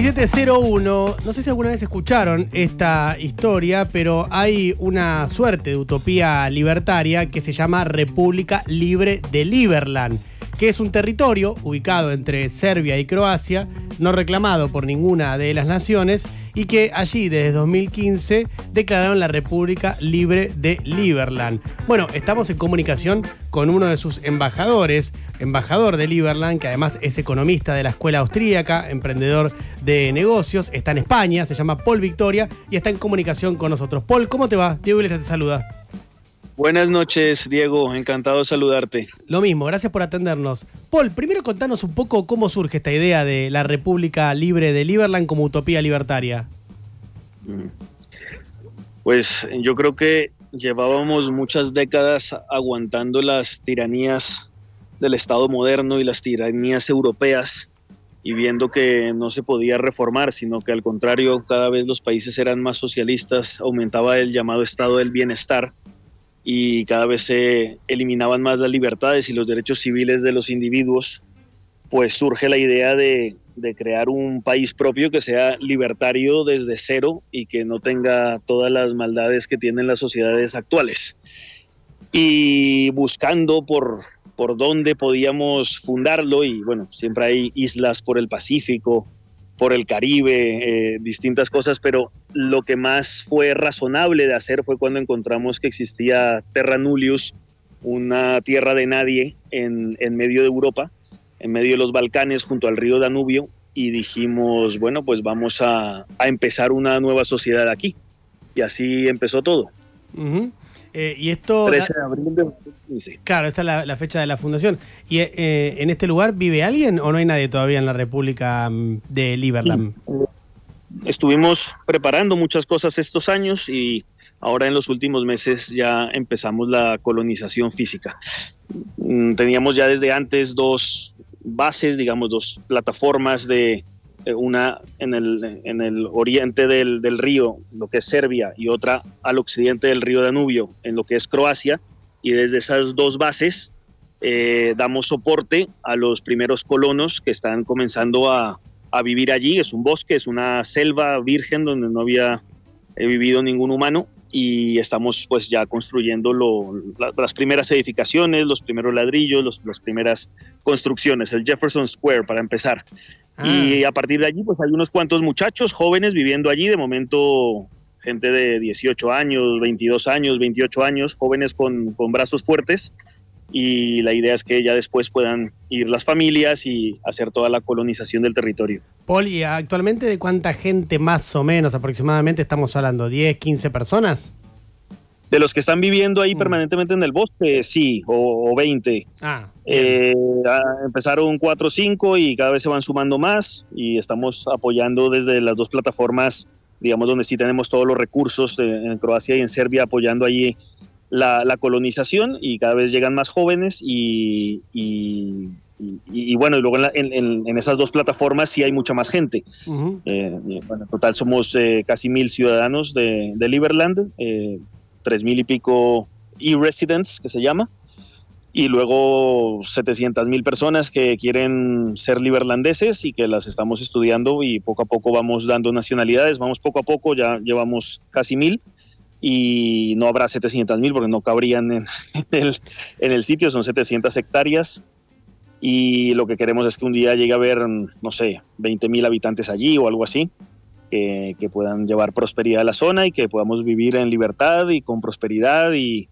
1701, no sé si alguna vez escucharon esta historia, pero hay una suerte de utopía libertaria que se llama República Libre de Liberland que es un territorio ubicado entre Serbia y Croacia, no reclamado por ninguna de las naciones, y que allí desde 2015 declararon la República Libre de Liberland. Bueno, estamos en comunicación con uno de sus embajadores, embajador de Liberland, que además es economista de la escuela austríaca, emprendedor de negocios, está en España, se llama Paul Victoria y está en comunicación con nosotros. Paul, ¿cómo te va? Diego Iglesias te saluda. Buenas noches, Diego. Encantado de saludarte. Lo mismo, gracias por atendernos. Paul, primero contanos un poco cómo surge esta idea de la República Libre de Liberland como utopía libertaria. Mm. Pues yo creo que llevábamos muchas décadas aguantando las tiranías del Estado moderno y las tiranías europeas y viendo que no se podía reformar, sino que al contrario, cada vez los países eran más socialistas, aumentaba el llamado Estado del Bienestar y cada vez se eliminaban más las libertades y los derechos civiles de los individuos, pues surge la idea de, crear un país propio que sea libertario desde cero y que no tenga todas las maldades que tienen las sociedades actuales. Y buscando por, por dónde podíamos fundarlo, y bueno, siempre hay islas por el Pacífico, por el Caribe, eh, distintas cosas, pero lo que más fue razonable de hacer fue cuando encontramos que existía Terra Nullius, una tierra de nadie en, medio de Europa, en medio de los Balcanes, junto al río Danubio, y dijimos, bueno, pues vamos a empezar una nueva sociedad aquí. Y así empezó todo. Eh, y esto. 13 de abril de 2015. Claro, esa es la, fecha de la fundación. ¿Y eh, eh, en este lugar vive alguien o no hay nadie todavía en la República mm, de Liberland? Mm, estuvimos preparando muchas cosas estos años y ahora en los últimos meses ya empezamos la colonización física. Mm, teníamos ya desde antes dos bases, digamos, dos plataformas de eh, una en el, oriente del, del, río, lo que es Serbia, y otra al occidente del río Danubio, en lo que es Croacia, y desde esas dos bases eh, damos soporte a los primeros colonos que están comenzando a, a, vivir allí. Es un bosque, es una selva virgen donde no había vivido ningún humano, y estamos pues ya construyendo las primeras edificaciones, los primeros ladrillos, las primeras construcciones, el Jefferson Square para empezar. Y ah. a partir de allí pues hay unos cuantos muchachos jóvenes viviendo allí, de momento gente de 18 años, 22 años, 28 años, jóvenes con, con brazos fuertes y la idea es que ya después puedan ir las familias y hacer toda la colonización del territorio. Paul, ¿y actualmente de cuánta gente más o menos aproximadamente estamos hablando? ¿10, 15 personas? De los que están viviendo ahí mm. permanentemente en el bosque, sí, o, 20. Ah, eh, empezaron 4 o 5 y cada vez se van sumando más y estamos apoyando desde las dos plataformas, digamos, donde sí tenemos todos los recursos eh, en Croacia y en Serbia, apoyando allí la, colonización y cada vez llegan más jóvenes y, bueno, luego en, esas dos plataformas sí hay mucha más gente. Eh, en total somos eh, casi mil ciudadanos de, de eh, tres mil y pico e-residents que se llama, y luego 700 mil personas que quieren ser liberlandeses y que las estamos estudiando y poco a poco vamos dando nacionalidades, vamos poco a poco, ya llevamos casi mil y no habrá 700 mil porque no cabrían en, el, sitio, son 700 hectáreas y lo que queremos es que un día llegue a haber, no sé, 20 mil habitantes allí o algo así, que, puedan llevar prosperidad a la zona y que podamos vivir en libertad y con prosperidad y,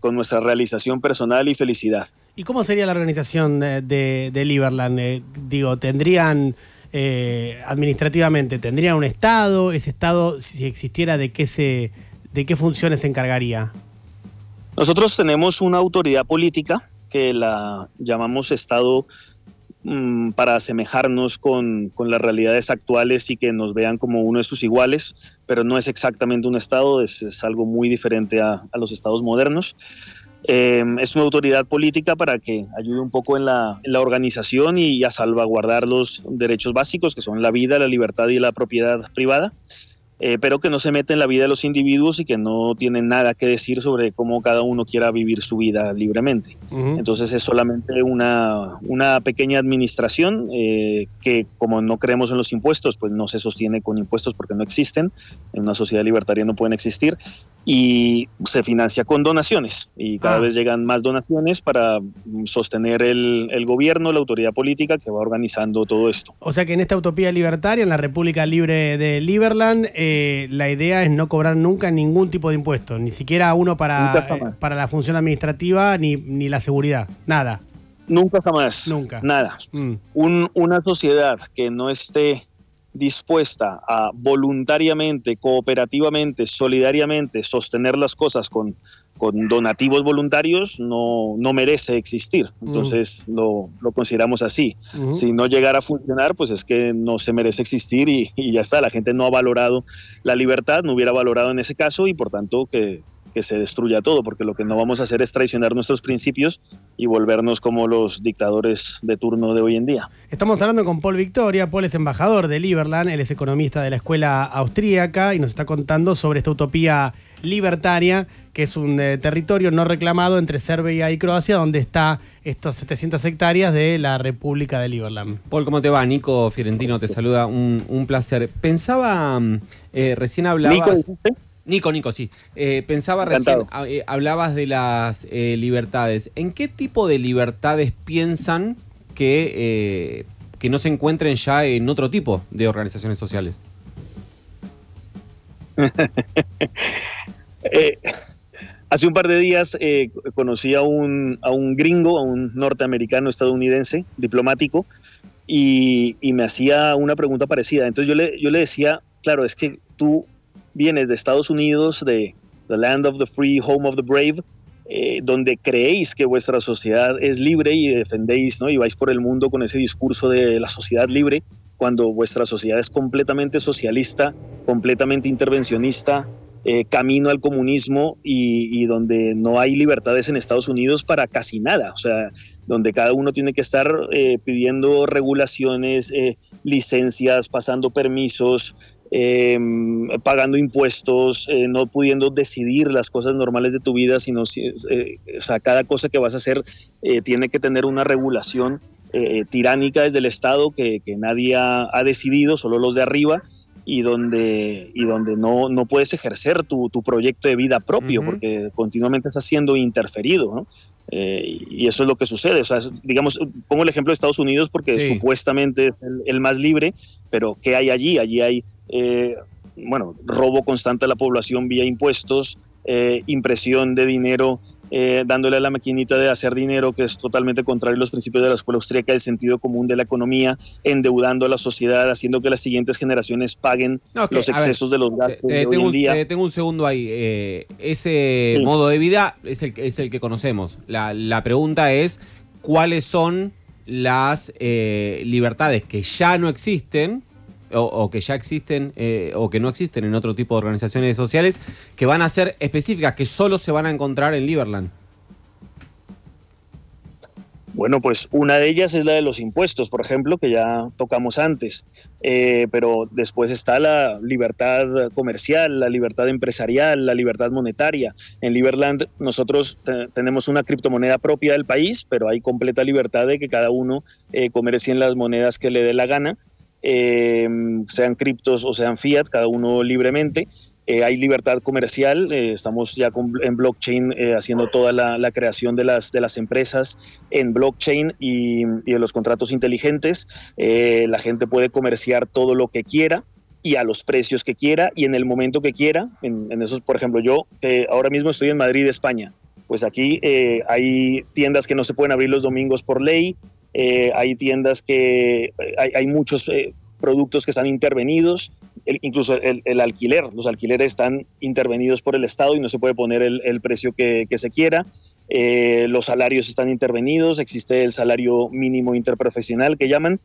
con nuestra realización personal y felicidad. ¿Y cómo sería la organización de, de, eh, digo, ¿tendrían... Eh, administrativamente? ¿Tendrían un Estado? ¿Ese Estado, si existiera, de qué se, ¿de qué funciones se encargaría? Nosotros tenemos una autoridad política que la llamamos Estado mm, para asemejarnos con, con, las realidades actuales y que nos vean como uno de sus iguales, pero no es exactamente un Estado, es, algo muy diferente a, a los Estados modernos. Eh, es una autoridad política para que ayude un poco en la, en la, organización y a salvaguardar los derechos básicos que son la vida, la libertad y la propiedad privada. Eh, pero que no se mete en la vida de los individuos y que no tienen nada que decir sobre cómo cada uno quiera vivir su vida libremente. Entonces es solamente una, una pequeña administración eh, que como no creemos en los impuestos, pues no se sostiene con impuestos porque no existen, en una sociedad libertaria no pueden existir, y se financia con donaciones y cada ah. vez llegan más donaciones para mm, sostener el, gobierno, la autoridad política que va organizando todo esto. O sea que en esta utopía libertaria, en la República Libre de Liberland, eh, la idea es no cobrar nunca ningún tipo de impuesto, ni siquiera uno para, eh, para la función administrativa ni, ni la seguridad, nada. Nunca jamás. Nunca. Nada. Mm. una sociedad que no esté dispuesta a voluntariamente, cooperativamente, solidariamente sostener las cosas con, donativos voluntarios no, no merece existir. Entonces lo, consideramos así. Si no llegara a funcionar, pues es que no se merece existir y, y ya está. La gente no ha valorado la libertad, no hubiera valorado en ese caso y por tanto que que se destruya todo, porque lo que no vamos a hacer es traicionar nuestros principios y volvernos como los dictadores de turno de hoy en día. Estamos hablando con Paul Victoria, Paul es embajador de Liberland, él es economista de la escuela austríaca y nos está contando sobre esta utopía libertaria, que es un eh, territorio no reclamado entre Serbia y Croacia, donde está estos 700 hectáreas de la República de Liberland. Paul, ¿cómo te va? Nico Fiorentino te saluda, un, placer. Pensaba, mm, eh, recién hablabas... Nico, Nico, sí. Eh, pensaba recién, ah, eh, hablabas de las eh, libertades. ¿En qué tipo de libertades piensan que, que no se encuentren ya en otro tipo de organizaciones sociales? hace un par de días conocí a un, gringo, a un norteamericano estadounidense, diplomático, y, me hacía una pregunta parecida. Entonces yo le, yo le decía, claro, es que tú vienes de Estados Unidos, de The Land of the Free, Home of the Brave, eh, donde creéis que vuestra sociedad es libre y defendéis, ¿no? Y vais por el mundo con ese discurso de la sociedad libre, cuando vuestra sociedad es completamente socialista, completamente intervencionista, eh, camino al comunismo y, donde no hay libertades en Estados Unidos para casi nada, o sea, donde cada uno tiene que estar eh, pidiendo regulaciones, licencias, pasando permisos, Em, pagando impuestos, eh, no pudiendo decidir las cosas normales de tu vida, sino eh, cada cosa que vas a hacer eh, tiene que tener una regulación tiránica desde el Estado que, nadie ha, decidido, solo los de arriba, y donde, y donde no, no puedes ejercer tu, proyecto de vida propio, porque continuamente estás siendo interferido. ¿no? Eh, y eso es lo que sucede. O sea, digamos, pongo el ejemplo de Estados Unidos porque supuestamente es el, más libre, pero ¿qué hay allí? Allí hay, eh, bueno, robo constante a la población vía impuestos, eh, impresión de dinero eh, dándole a la maquinita de hacer dinero, que es totalmente contrario a los principios de la escuela austríaca, el sentido común de la economía, endeudando a la sociedad, haciendo que las siguientes generaciones paguen los excesos de los gastos. de tengo, día. tengo un segundo ahí. Eh, ese modo de vida es el, es el que conocemos. La, pregunta es, ¿cuáles son las eh, libertades que ya no existen? o, que ya existen eh, o que no existen en otro tipo de organizaciones sociales que van a ser específicas, que solo se van a encontrar en Liberland? Bueno, pues una de ellas es la de los impuestos, por ejemplo, que ya tocamos antes, eh, pero después está la libertad comercial, la libertad empresarial, la libertad monetaria. En Liberland nosotros tenemos una criptomoneda propia del país, pero hay completa libertad de que cada uno eh, comercie en las monedas que le dé la gana eh, sean criptos o sean fiat, cada uno libremente. Eh, hay libertad comercial, eh, estamos ya en blockchain haciendo toda la, creación de las, de las empresas en blockchain y, de los contratos inteligentes. la gente puede comerciar todo lo que quiera y a los precios que quiera y en el momento que quiera. En, en esos, por ejemplo, yo ahora mismo estoy en Madrid, España. Pues aquí hay tiendas que no se pueden abrir los domingos por ley, eh, hay tiendas que hay, muchos eh, productos que están intervenidos, incluso el, alquiler, los alquileres están intervenidos por el Estado y no se puede poner el, precio que, se quiera. Eh, los salarios están intervenidos, existe el salario mínimo interprofesional que llaman,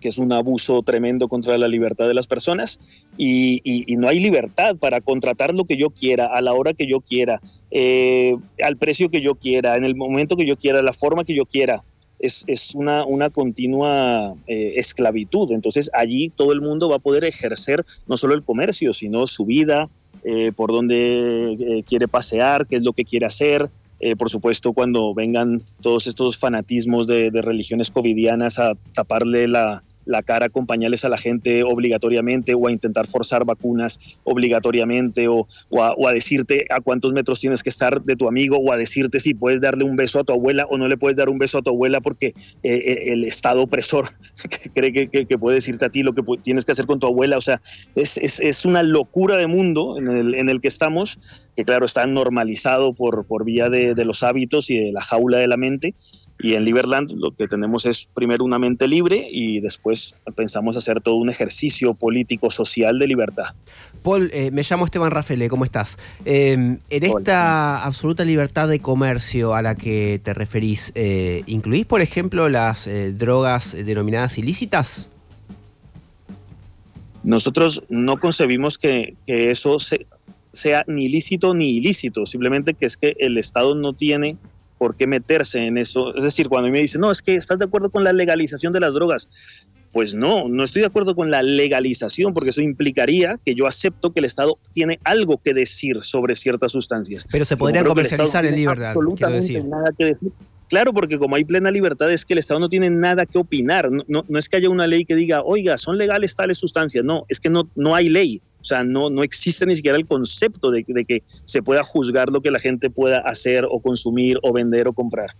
que es un abuso tremendo contra la libertad de las personas y, no hay libertad para contratar lo que yo quiera, a la hora que yo quiera, al precio que yo quiera, en el momento que yo quiera, la forma que yo quiera es, una, una continua eh, esclavitud. Entonces allí todo el mundo va a poder ejercer no solo el comercio, sino su vida, eh, por dónde eh, quiere pasear, qué es lo que quiere hacer, por supuesto, cuando vengan todos estos fanatismos de, de religiones covidianas a taparle la, la cara con a la gente obligatoriamente o a intentar forzar vacunas obligatoriamente o, a, decirte a cuántos metros tienes que estar de tu amigo o a decirte si puedes darle un beso a tu abuela o no le puedes dar un beso a tu abuela porque eh, eh, el Estado opresor cree que, que, puede decirte a ti lo que tienes que hacer con tu abuela. O sea, es, una locura de mundo en el, que estamos que claro, está normalizado por, por vía de, los hábitos y de la jaula de la mente, y en Liberland lo que tenemos es primero una mente libre y después pensamos hacer todo un ejercicio político social de libertad. Paul, eh, me llamo Esteban Rafele, ¿cómo estás? Em, en esta absoluta libertad de comercio a la que te referís, eh, ¿incluís, por ejemplo, las eh, drogas denominadas ilícitas? Nosotros no concebimos que, eso sea ni lícito ni ilícito, simplemente que es que el Estado no tiene por qué meterse en eso. Es decir, cuando me dicen, no, es que estás de acuerdo con la legalización de las drogas. Pues no, no estoy de acuerdo con la legalización porque eso implicaría que yo acepto que el Estado tiene algo que decir sobre ciertas sustancias. Pero se podría comercializar en libertad. decir. nada que decir. Claro, porque como hay plena libertad es que el Estado no tiene nada que opinar. No, no, no, es que haya una ley que diga, oiga, son legales tales sustancias. No, es que no, no hay ley. O sea, no, existe ni siquiera el concepto de, que se pueda juzgar lo que la gente pueda hacer o consumir o vender o comprar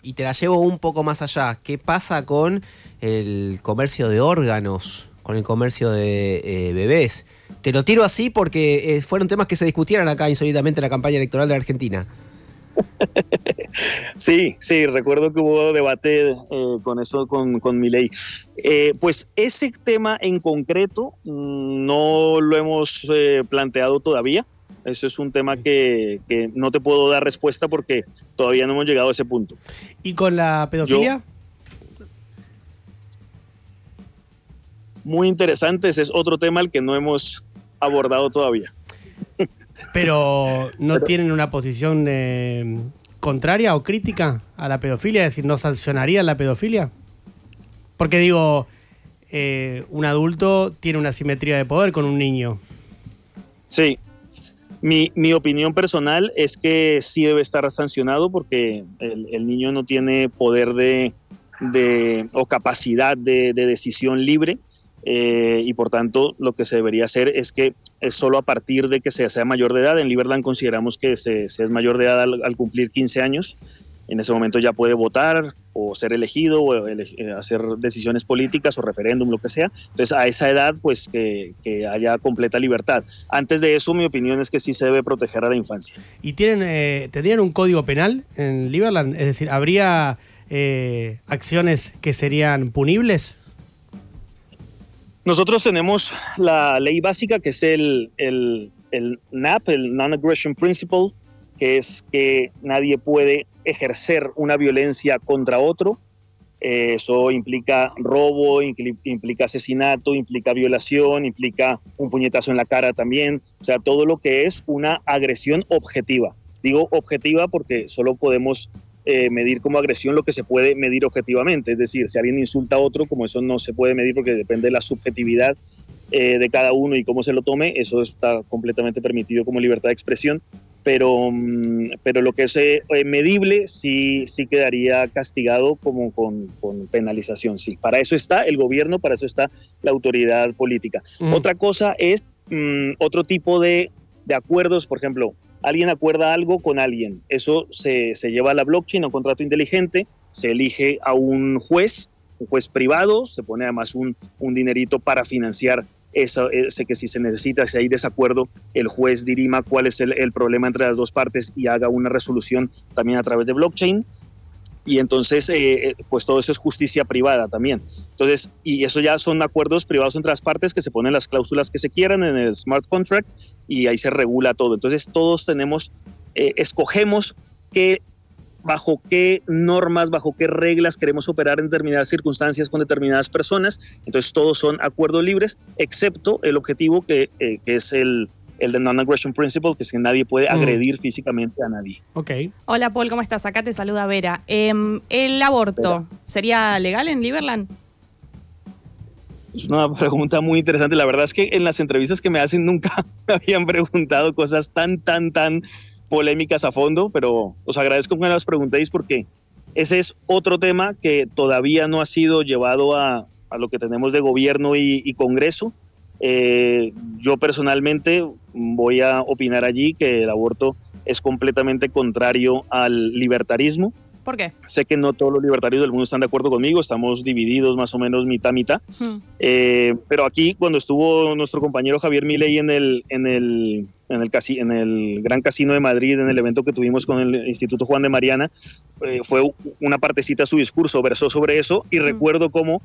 y te la llevo un poco más allá. ¿Qué pasa con el comercio de órganos, con el comercio de eh, bebés? Te lo tiro así porque eh, fueron temas que se discutieron acá insólitamente en la campaña electoral de la Argentina. Sí, sí, recuerdo que hubo debate eh, con eso, con, mi ley. Eh, pues ese tema en concreto mm, no lo hemos eh, planteado todavía. Eso es un tema que, no te puedo dar respuesta porque todavía no hemos llegado a ese punto. ¿Y con la pedofilia? muy interesante, ese es otro tema al que no hemos abordado todavía. Pero no tienen una posición eh, contraria o crítica a la pedofilia, es decir, no sancionaría la pedofilia. Porque digo, eh, un adulto tiene una simetría de poder con un niño. Sí. Mi, mi opinión personal es que sí debe estar sancionado porque el, niño no tiene poder de, de o capacidad de decisión libre eh, y por tanto lo que se debería hacer es que es solo a partir de que se sea mayor de edad, en Liberland consideramos que se, es mayor de edad al, cumplir 15 años, en ese momento ya puede votar o ser elegido o eh, hacer decisiones políticas o referéndum, lo que sea, entonces a esa edad pues que, haya completa libertad. Antes de eso mi opinión es que sí se debe proteger a la infancia. ¿Y tienen, eh, tendrían un código penal en Liberland? Es decir, ¿habría eh, acciones que serían punibles? Nosotros tenemos la ley básica que es el, NAP, el Non-Aggression Principle, que es que nadie puede ejercer una violencia contra otro. Eh, eso implica robo, implica asesinato, implica violación, implica un puñetazo en la cara también, o sea, todo lo que es una agresión objetiva. Digo objetiva porque solo podemos eh, medir como agresión lo que se puede medir objetivamente. Es decir, si alguien insulta a otro, como eso no se puede medir porque depende de la subjetividad eh, de cada uno y cómo se lo tome, eso está completamente permitido como libertad de expresión. Pero, mm, pero lo que es eh, medible sí, sí quedaría castigado como con, penalización, sí. Para eso está el gobierno, para eso está la autoridad política. Otra cosa es mm, otro tipo de, de acuerdos, por ejemplo, alguien acuerda algo con alguien. Eso se, lleva a la blockchain, a un contrato inteligente, se elige a un juez, un juez privado, se pone además un, un dinerito para financiar eso, ese que si se necesita, si hay desacuerdo, el juez dirima cuál es el problema entre las dos partes y haga una resolución también a través de blockchain y entonces eh, eh, pues todo eso es justicia privada también. Entonces, y eso ya son acuerdos privados entre las partes que se ponen las cláusulas que se quieran en el smart contract y ahí se regula todo. Entonces todos tenemos, eh, escogemos qué, bajo qué normas, bajo qué reglas queremos operar en determinadas circunstancias con determinadas personas. Entonces todos son acuerdos libres, excepto el objetivo que, que es el, el de non-aggression principle, que es que nadie puede mm. agredir físicamente a nadie. Ok. Hola, Paul, ¿cómo estás? Acá te saluda Vera. Em, ¿El aborto sería legal en Liberland? Es una pregunta muy interesante. La verdad es que en las entrevistas que me hacen nunca me habían preguntado cosas tan, tan, tan polémicas a fondo, pero os agradezco que me las preguntéis porque ese es otro tema que todavía no ha sido llevado a, a lo que tenemos de gobierno y Congreso eh, yo personalmente voy a opinar allí que el aborto es completamente contrario al libertarismo. ¿Por qué? Sé que no todos los libertarios del mundo están de acuerdo conmigo, estamos divididos más o menos mitad mitad. Hmm. Eh, pero aquí cuando estuvo nuestro compañero Javier Milei en el en el en el, casi, en el Gran Casino de Madrid, en el evento que tuvimos con el Instituto Juan de Mariana, eh, fue una partecita de su discurso, versó sobre eso y hmm. recuerdo cómo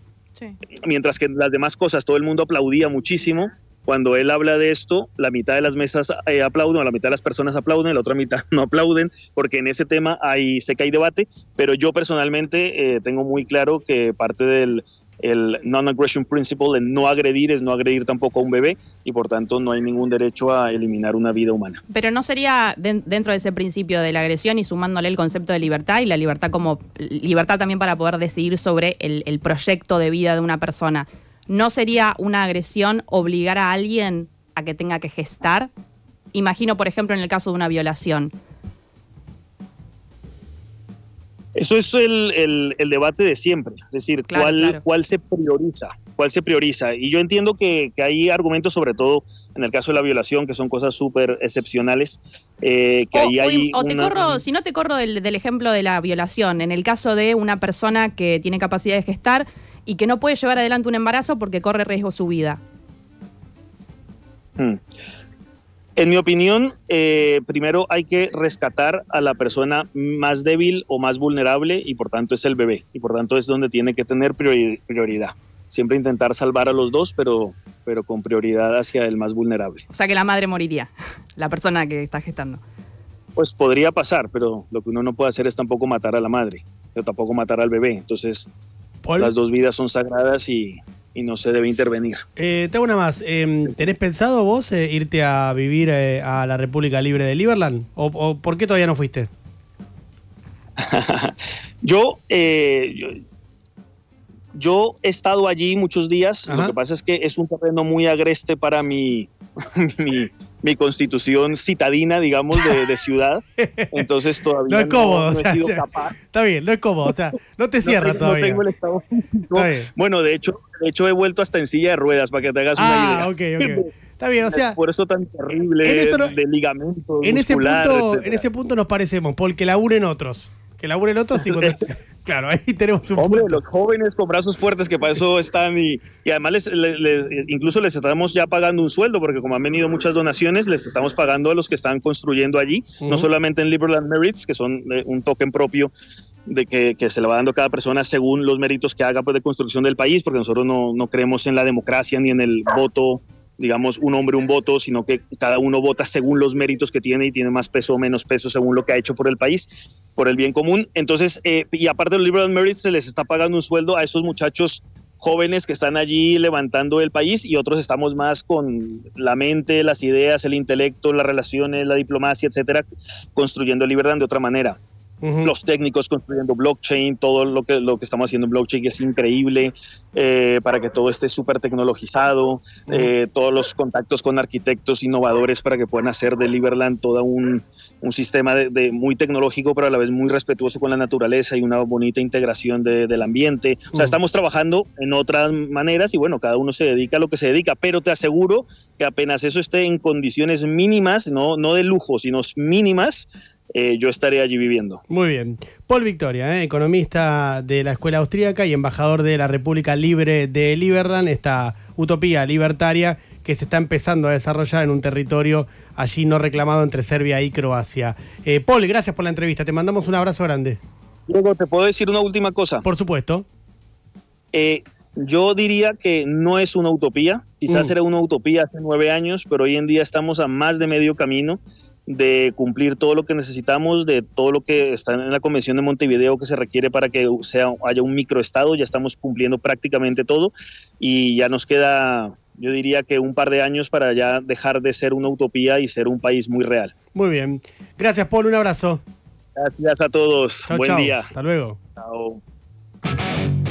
Mientras que en las demás cosas todo el mundo aplaudía muchísimo. Cuando él habla de esto, la mitad de las mesas eh, aplauden, la mitad de las personas aplauden, la otra mitad no aplauden, porque en ese tema hay, sé que hay debate, pero yo personalmente eh, tengo muy claro que parte del, el non-aggression principle, de no agredir es no agredir tampoco a un bebé y por tanto no hay ningún derecho a eliminar una vida humana. Pero no sería dentro de ese principio de la agresión y sumándole el concepto de libertad y la libertad como libertad también para poder decidir sobre el proyecto de vida de una persona, ¿no sería una agresión obligar a alguien a que tenga que gestar? Imagino, por ejemplo, en el caso de una violación. Eso es el, debate de siempre, es decir, cuál, se prioriza, cuál se prioriza. Y yo entiendo que, hay argumentos, sobre todo en el caso de la violación, que son cosas súper excepcionales. Eh, que o, hay o te corro, si no te corro del, ejemplo de la violación, en el caso de una persona que tiene capacidad de gestar y que no puede llevar adelante un embarazo porque corre riesgo su vida. Hmm. En mi opinión, eh, primero hay que rescatar a la persona más débil o más vulnerable y por tanto es el bebé y por tanto es donde tiene que tener prioridad. Siempre intentar salvar a los dos, pero, pero con prioridad hacia el más vulnerable. O sea que la madre moriría, la persona que está gestando. Pues podría pasar, pero lo que uno no puede hacer es tampoco matar a la madre, pero tampoco matar al bebé. Entonces, las dos vidas son sagradas y, y no se debe intervenir. Eh, te una más. Em, ¿Tenés pensado vos eh, irte a vivir eh, a la República Libre de Liverland? ¿O, por qué todavía no fuiste? Eh, yo, yo, he estado allí muchos días. Lo que pasa es que es un terreno muy agreste para mi, mi mi constitución citadina, digamos, de, ciudad. Entonces todavía no he sido capaz. Está bien, no es cómodo. O sea, no te cierra todavía. No tengo el estado Bueno, de hecho, de hecho, he vuelto hasta en silla de ruedas para que te hagas una ah, idea. Ah, ok, ok. Está bien, o sea. Por eso tan terrible de ligamento. En, ese punto, en ese punto nos parecemos, porque la unen otros. Que labure el otro, sí. claro, ahí tenemos un Hombre, punto. los jóvenes con brazos fuertes que para eso están y, además incluso les estamos ya pagando un sueldo porque como han venido muchas donaciones, les estamos pagando a los que están construyendo allí, no solamente en Liberland Merits, que son eh, un token propio de que, que, se le va dando a cada persona según los méritos que haga pues, de construcción del país, porque nosotros no, no creemos en la democracia ni en el voto digamos, un hombre un voto, sino que cada uno vota según los méritos que tiene y tiene más peso o menos peso según lo que ha hecho por el país, por el bien común. Entonces, eh, y aparte de los liberal Merit se les está pagando un sueldo a esos muchachos jóvenes que están allí levantando el país y otros estamos más con la mente, las ideas, el intelecto, las relaciones, la diplomacia, etcétera, construyendo el libertad de otra manera. Los técnicos construyendo blockchain, todo lo que, lo que estamos haciendo en blockchain es increíble eh, para que todo esté súper tecnologizado, eh, todos los contactos con arquitectos innovadores para que puedan hacer de Liberland todo un, un sistema de, muy tecnológico, pero a la vez muy respetuoso con la naturaleza y una bonita integración del ambiente. O sea, estamos trabajando en otras maneras y bueno, cada uno se dedica a lo que se dedica, pero te aseguro que apenas eso esté en condiciones mínimas, no, no de lujo, sino mínimas, eh, yo estaré allí viviendo. Muy bien. Paul Victoria, eh, economista de la Escuela Austríaca y embajador de la República Libre de Liberland, esta utopía libertaria que se está empezando a desarrollar en un territorio allí no reclamado entre Serbia y Croacia. Eh, Paul, gracias por la entrevista. Te mandamos un abrazo grande. Luego ¿te puedo decir una última cosa? Por supuesto. yo diría que no es una utopía. Quizás mm. era una utopía hace nueve años, pero hoy en día estamos a más de medio camino de cumplir todo lo que necesitamos, de todo lo que está en la Convención de Montevideo que se requiere para que sea, haya un microestado. Ya estamos cumpliendo prácticamente todo y ya nos queda, yo diría que un par de años para ya dejar de ser una utopía y ser un país muy real. Muy bien. Gracias, Paul. Un abrazo. Gracias a todos. Buen día. Hasta luego. Chao.